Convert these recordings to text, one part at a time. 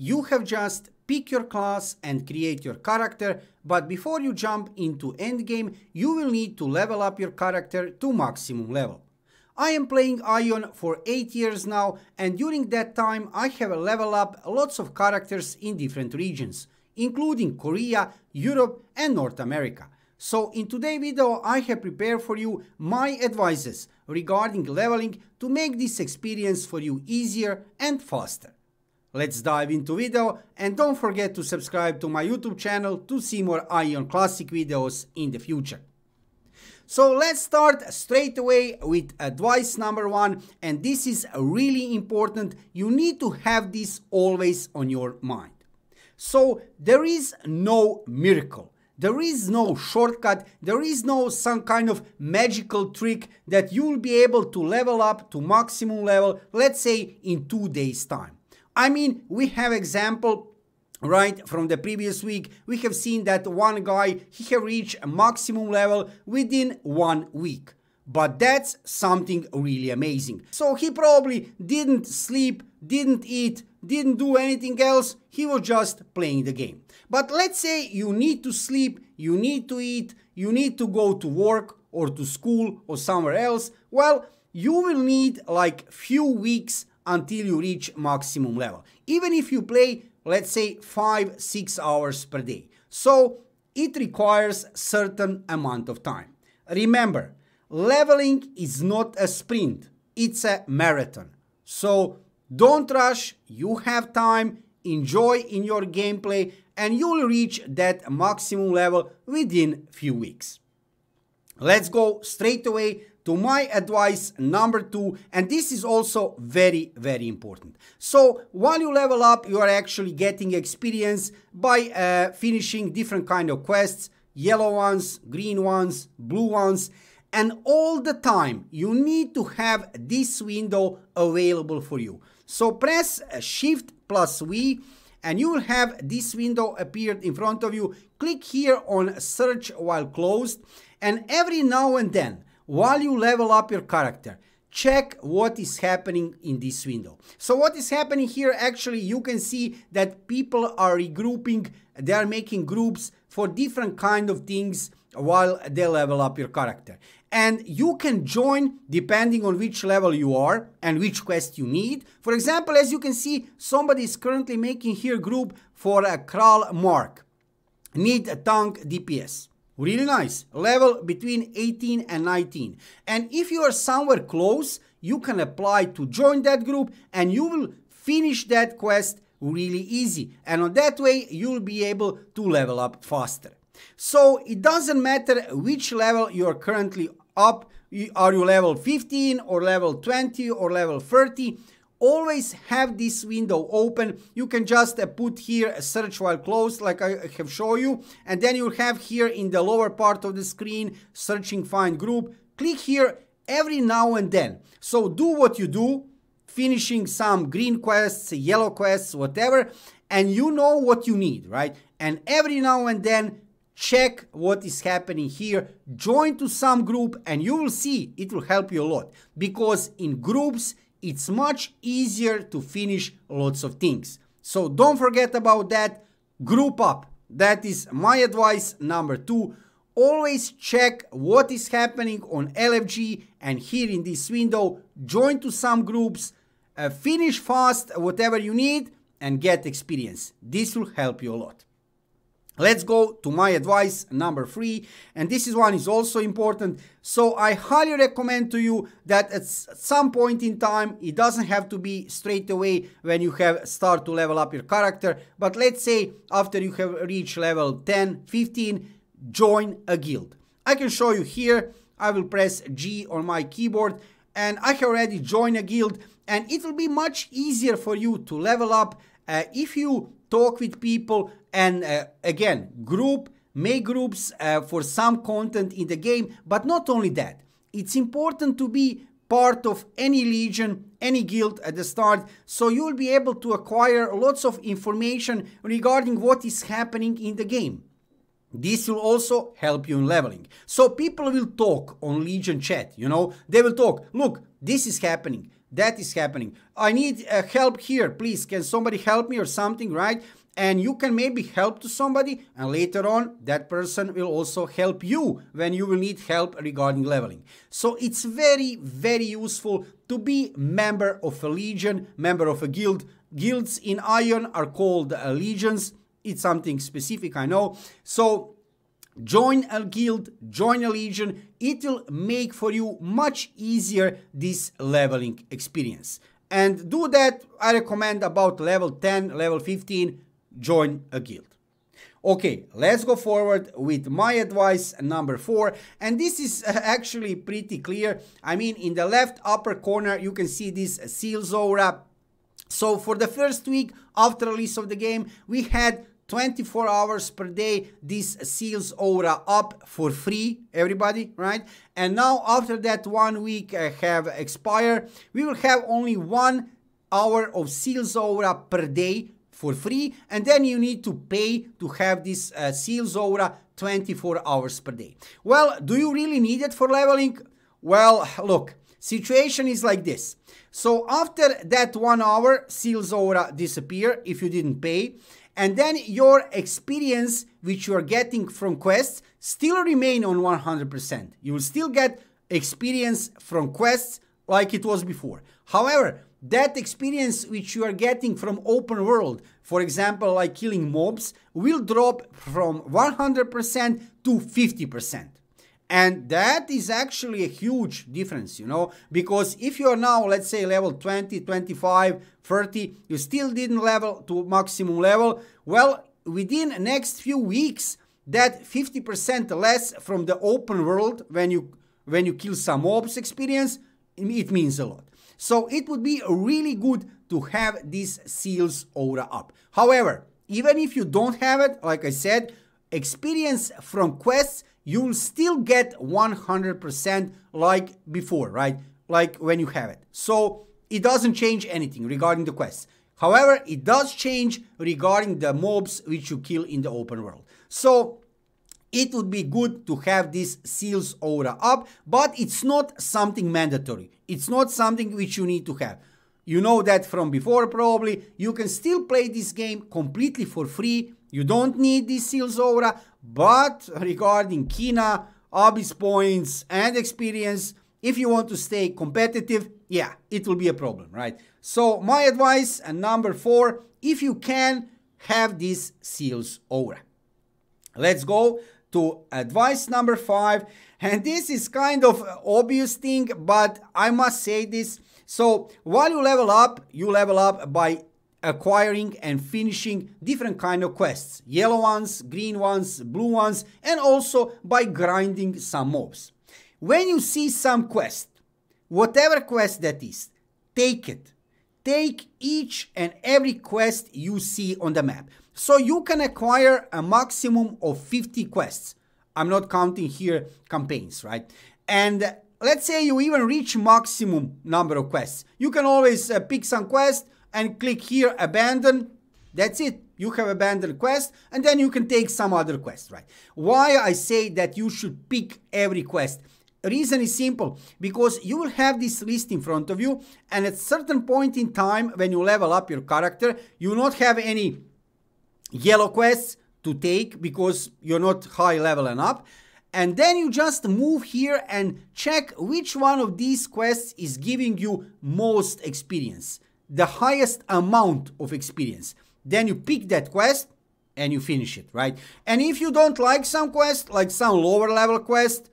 You have just pick your class and create your character, but before you jump into endgame, you will need to level up your character to maximum level. I am playing Ion for 8 years now and during that time I have leveled up lots of characters in different regions, including Korea, Europe and North America. So in today's video I have prepared for you my advices regarding leveling to make this experience for you easier and faster. Let's dive into video and don't forget to subscribe to my YouTube channel to see more Ion Classic videos in the future. So let's start straight away with advice number one and this is really important. You need to have this always on your mind. So there is no miracle. There is no shortcut, there is no some kind of magical trick that you'll be able to level up to maximum level, let's say in two days time. I mean, we have example right from the previous week we have seen that one guy he have reached a maximum level within one week but that's something really amazing so he probably didn't sleep didn't eat didn't do anything else he was just playing the game but let's say you need to sleep you need to eat you need to go to work or to school or somewhere else well you will need like few weeks until you reach maximum level. Even if you play, let's say, 5-6 hours per day. So it requires certain amount of time. Remember, leveling is not a sprint, it's a marathon. So don't rush, you have time, enjoy in your gameplay and you'll reach that maximum level within few weeks. Let's go straight away to my advice number two and this is also very very important so while you level up you are actually getting experience by uh, finishing different kind of quests yellow ones green ones blue ones and all the time you need to have this window available for you so press uh, shift plus v and you will have this window appeared in front of you click here on search while closed and every now and then while you level up your character check what is happening in this window. So what is happening here, actually, you can see that people are regrouping, they are making groups for different kind of things while they level up your character. And you can join depending on which level you are and which quest you need. For example, as you can see, somebody is currently making here group for a Kral Mark. Need a tank DPS. Really nice. Level between 18 and 19. And if you are somewhere close, you can apply to join that group and you will finish that quest really easy. And on that way, you'll be able to level up faster. So it doesn't matter which level you're currently up. Are you level 15 or level 20 or level 30? always have this window open you can just uh, put here a search while closed like I have shown you and then you'll have here in the lower part of the screen searching find group click here every now and then so do what you do finishing some green quests yellow quests whatever and you know what you need right and every now and then check what is happening here join to some group and you will see it will help you a lot because in groups it's much easier to finish lots of things. So don't forget about that. Group up. That is my advice number two. Always check what is happening on LFG and here in this window, join to some groups, uh, finish fast whatever you need and get experience. This will help you a lot. Let's go to my advice number three, and this is one is also important. So I highly recommend to you that at some point in time, it doesn't have to be straight away when you have start to level up your character, but let's say after you have reached level 10, 15, join a guild. I can show you here, I will press G on my keyboard and I have already joined a guild and it will be much easier for you to level up uh, if you talk with people and uh, again group make groups uh, for some content in the game but not only that it's important to be part of any legion any guild at the start so you'll be able to acquire lots of information regarding what is happening in the game this will also help you in leveling. So people will talk on Legion chat, you know, they will talk, look, this is happening, that is happening, I need uh, help here, please, can somebody help me or something, right? and you can maybe help to somebody and later on that person will also help you when you will need help regarding leveling. So it's very, very useful to be member of a legion, member of a guild. Guilds in Iron are called uh, legions. It's something specific, I know. So join a guild, join a legion. It will make for you much easier this leveling experience. And do that, I recommend about level 10, level 15, join a guild. Okay, let's go forward with my advice number four. And this is actually pretty clear. I mean, in the left upper corner, you can see this seal Zora. So for the first week after release of the game, we had 24 hours per day this seals aura up for free everybody right and now after that one week uh, have expired we will have only one hour of seals aura per day for free and then you need to pay to have this uh, Seals Aura 24 hours per day. Well, do you really need it for leveling? Well, look, situation is like this. So after that one hour, Seals Aura disappear if you didn't pay and then your experience which you are getting from quests still remain on 100%. You will still get experience from quests like it was before. However, that experience which you are getting from open world, for example, like killing mobs, will drop from 100% to 50%. And that is actually a huge difference, you know, because if you are now, let's say, level 20, 25, 30, you still didn't level to maximum level, well, within next few weeks, that 50% less from the open world when you when you kill some mobs experience, it means a lot. So it would be really good to have these seals aura up. However, even if you don't have it, like I said, experience from quests, you'll still get 100% like before, right? Like when you have it. So it doesn't change anything regarding the quests. However, it does change regarding the mobs which you kill in the open world. So it would be good to have this seals aura up, but it's not something mandatory. It's not something which you need to have. You know that from before probably. You can still play this game completely for free. You don't need this seals aura, but regarding Kina, obvious points and experience, if you want to stay competitive, yeah, it will be a problem, right? So my advice and number four, if you can have this seals aura. Let's go to advice number five. And this is kind of obvious thing, but I must say this. So while you level up, you level up by acquiring and finishing different kind of quests. Yellow ones, green ones, blue ones, and also by grinding some mobs. When you see some quest, whatever quest that is, take it. Take each and every quest you see on the map. So you can acquire a maximum of 50 quests. I'm not counting here campaigns, right? And let's say you even reach maximum number of quests. You can always uh, pick some quest and click here abandon. That's it. You have abandoned quest and then you can take some other quest, right? Why I say that you should pick every quest reason is simple because you will have this list in front of you and at certain point in time when you level up your character you will not have any yellow quests to take because you're not high level and up. And then you just move here and check which one of these quests is giving you most experience, the highest amount of experience. Then you pick that quest and you finish it, right? And if you don't like some quest, like some lower level quest,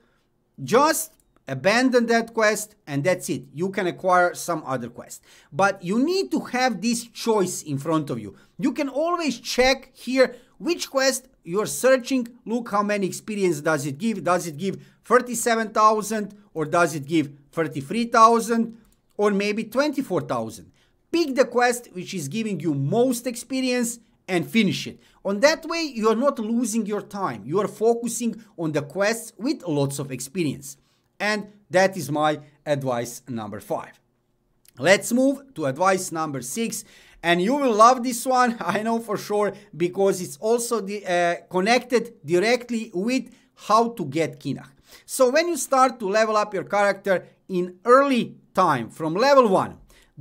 just abandon that quest and that's it you can acquire some other quest but you need to have this choice in front of you you can always check here which quest you're searching look how many experience does it give does it give 37000 or does it give 33000 or maybe 24000 pick the quest which is giving you most experience and finish it. On that way, you are not losing your time. You are focusing on the quests with lots of experience. And that is my advice number five. Let's move to advice number six. And you will love this one, I know for sure, because it's also the, uh, connected directly with how to get Kinach. So when you start to level up your character in early time, from level one,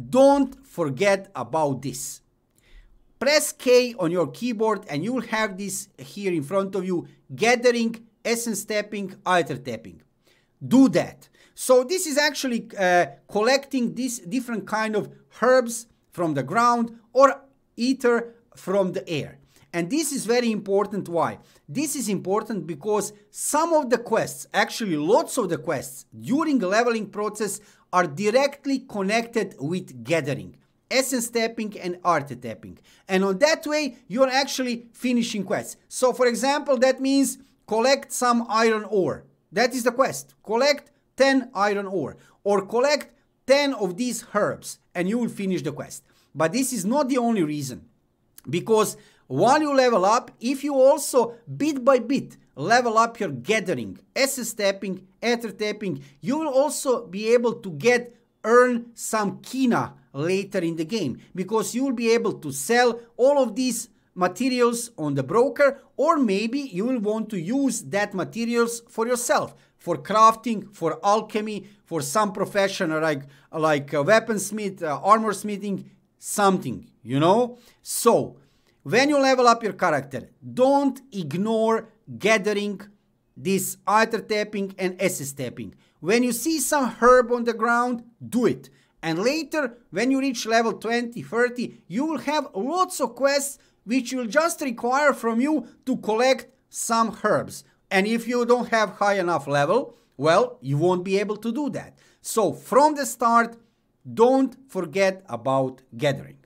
don't forget about this. Press K on your keyboard and you will have this here in front of you, gathering, essence tapping, alter tapping do that. So this is actually uh, collecting these different kind of herbs from the ground or ether from the air. And this is very important. Why? This is important because some of the quests, actually lots of the quests during leveling process are directly connected with gathering, essence tapping and art tapping. And on that way, you're actually finishing quests. So for example, that means collect some iron ore that is the quest. Collect 10 iron ore or collect 10 of these herbs and you will finish the quest. But this is not the only reason. Because while you level up, if you also bit by bit level up your gathering, SS tapping, ether tapping, you will also be able to get earn some kina later in the game because you will be able to sell all of these materials on the broker or maybe you will want to use that materials for yourself for crafting for alchemy for some profession like like a uh, weaponsmith uh, armor smithing something you know so when you level up your character don't ignore gathering this item tapping and essence tapping when you see some herb on the ground do it and later when you reach level 20 30 you will have lots of quests which will just require from you to collect some herbs. And if you don't have high enough level, well, you won't be able to do that. So from the start, don't forget about gathering.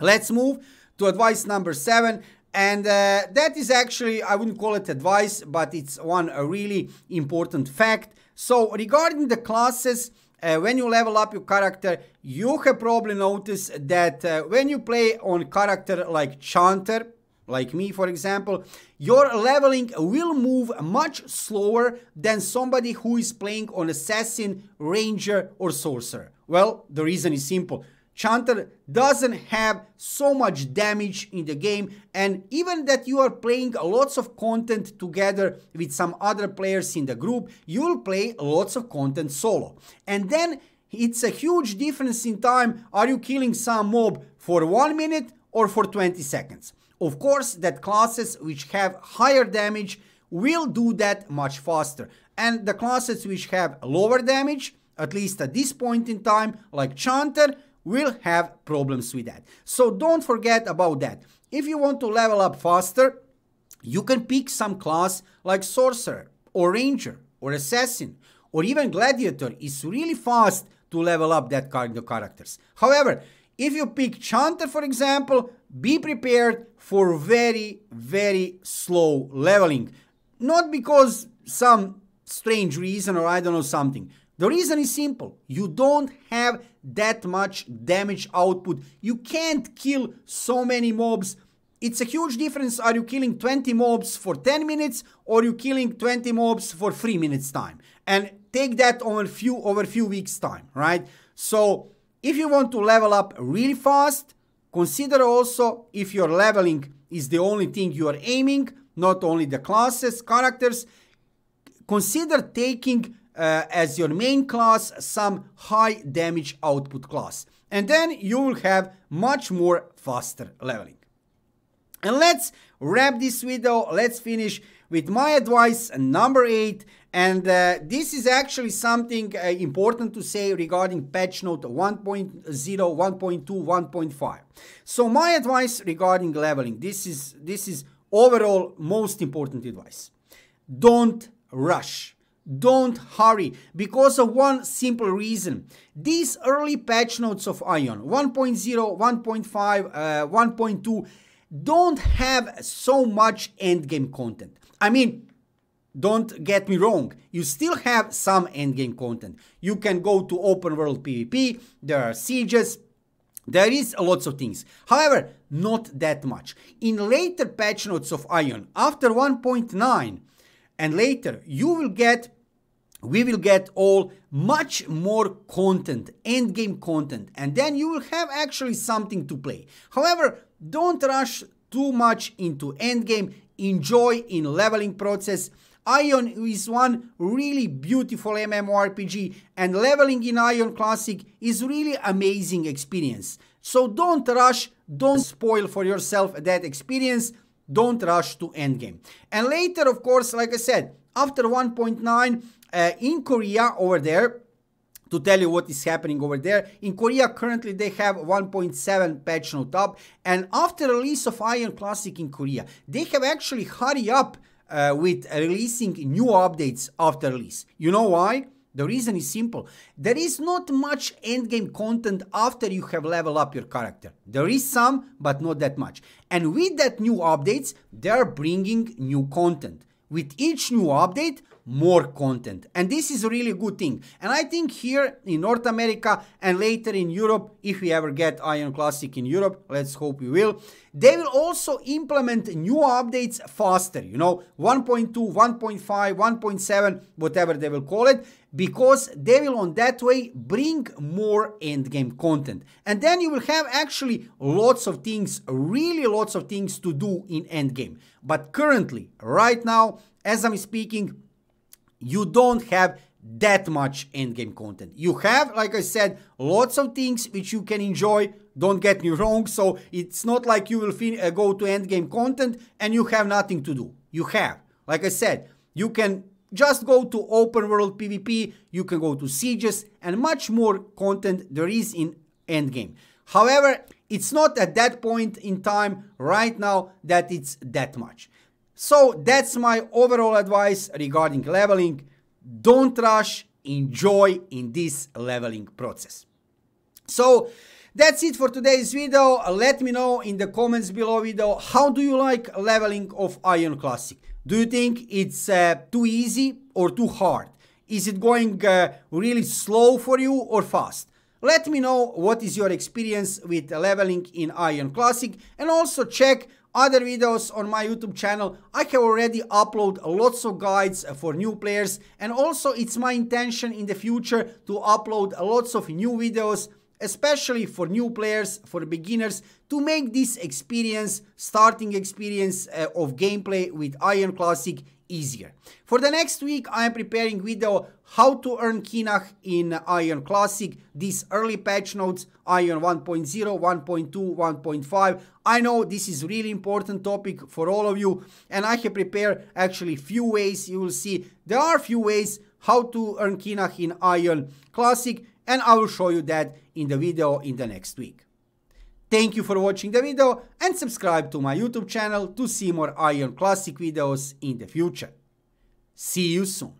Let's move to advice number seven. And uh, that is actually, I wouldn't call it advice, but it's one a really important fact. So regarding the classes, uh, when you level up your character, you have probably noticed that uh, when you play on character like Chanter, like me for example, your leveling will move much slower than somebody who is playing on Assassin, Ranger or Sorcerer. Well, the reason is simple. Chanter doesn't have so much damage in the game and even that you are playing lots of content together with some other players in the group, you'll play lots of content solo. And then it's a huge difference in time are you killing some mob for 1 minute or for 20 seconds. Of course that classes which have higher damage will do that much faster and the classes which have lower damage, at least at this point in time, like Chanter, will have problems with that. So don't forget about that. If you want to level up faster, you can pick some class like Sorcerer or Ranger or Assassin or even Gladiator is really fast to level up that kind of characters. However, if you pick Chanter, for example, be prepared for very, very slow leveling. Not because some strange reason or I don't know something, the reason is simple. You don't have that much damage output. You can't kill so many mobs. It's a huge difference are you killing 20 mobs for 10 minutes or you killing 20 mobs for 3 minutes time. And take that over few over few weeks time, right? So if you want to level up really fast, consider also if your leveling is the only thing you are aiming, not only the classes, characters, consider taking uh, as your main class some high damage output class. And then you will have much more faster leveling. And let's wrap this video, let's finish with my advice number 8 and uh, this is actually something uh, important to say regarding patch note 1.0, 1.2, 1.5. So my advice regarding leveling, this is this is overall most important advice. Don't rush. Don't hurry because of one simple reason. These early patch notes of Ion 1.0, 1.5, uh, 1.2 don't have so much endgame content. I mean, don't get me wrong, you still have some endgame content. You can go to open world PvP, there are sieges, there is lots of things. However, not that much. In later patch notes of Ion, after 1.9, and later you will get we will get all much more content, end game content, and then you will have actually something to play. However, don't rush too much into end game. Enjoy in leveling process. Ion is one really beautiful MMORPG and leveling in Ion Classic is really amazing experience. So don't rush, don't spoil for yourself that experience don't rush to endgame. And later, of course, like I said, after 1.9 uh, in Korea over there, to tell you what is happening over there. In Korea, currently they have 1.7 patch note up. And after release of Iron Classic in Korea, they have actually hurry up uh, with releasing new updates after release. You know why? The reason is simple. There is not much endgame content after you have leveled up your character. There is some, but not that much. And with that new updates, they're bringing new content. With each new update, more content. And this is a really good thing. And I think here in North America and later in Europe, if we ever get Iron Classic in Europe, let's hope we will, they will also implement new updates faster, you know, 1.2, 1.5, 1.7, whatever they will call it because they will on that way bring more endgame content. And then you will have actually lots of things, really lots of things to do in endgame. But currently, right now, as I'm speaking, you don't have that much endgame content. You have, like I said, lots of things which you can enjoy. Don't get me wrong. So it's not like you will uh, go to endgame content and you have nothing to do. You have, like I said, you can just go to open world PvP, you can go to sieges and much more content there is in endgame. However, it's not at that point in time right now that it's that much. So that's my overall advice regarding leveling. Don't rush, enjoy in this leveling process. So that's it for today's video. Let me know in the comments below video how do you like leveling of Iron Classic? Do you think it's uh, too easy or too hard? Is it going uh, really slow for you or fast? Let me know what is your experience with leveling in Iron Classic and also check other videos on my YouTube channel. I have already uploaded lots of guides for new players and also it's my intention in the future to upload lots of new videos especially for new players, for beginners, to make this experience, starting experience uh, of gameplay with Iron Classic easier. For the next week, I am preparing video how to earn Kinach in Iron Classic, these early patch notes, Iron 1.0, 1.2, 1.5. I know this is really important topic for all of you and I have prepared actually few ways you will see. There are few ways how to earn Kinach in Iron Classic and I will show you that in the video in the next week. Thank you for watching the video and subscribe to my YouTube channel to see more Iron Classic videos in the future. See you soon!